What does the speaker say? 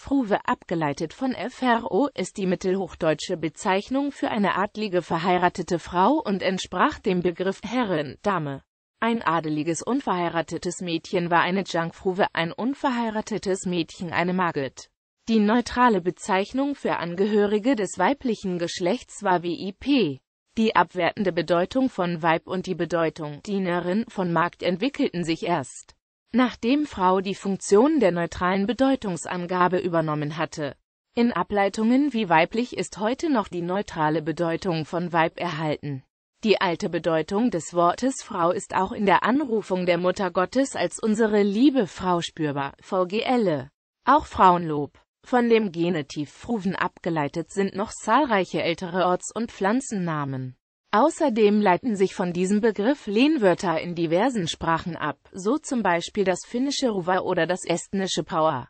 Fruwe abgeleitet von FRO ist die mittelhochdeutsche Bezeichnung für eine adlige verheiratete Frau und entsprach dem Begriff Herrin, Dame. Ein adeliges unverheiratetes Mädchen war eine Junkfruwe, ein unverheiratetes Mädchen eine Magd. Die neutrale Bezeichnung für Angehörige des weiblichen Geschlechts war WIP. Die abwertende Bedeutung von Weib und die Bedeutung Dienerin von Markt entwickelten sich erst nachdem Frau die Funktion der neutralen Bedeutungsangabe übernommen hatte. In Ableitungen wie weiblich ist heute noch die neutrale Bedeutung von Weib erhalten. Die alte Bedeutung des Wortes Frau ist auch in der Anrufung der Mutter Gottes als unsere liebe Frau spürbar, VGL. Auch Frauenlob. Von dem Genitiv Fruven abgeleitet sind noch zahlreiche ältere Orts- und Pflanzennamen. Außerdem leiten sich von diesem Begriff Lehnwörter in diversen Sprachen ab, so zum Beispiel das finnische ruva oder das estnische power.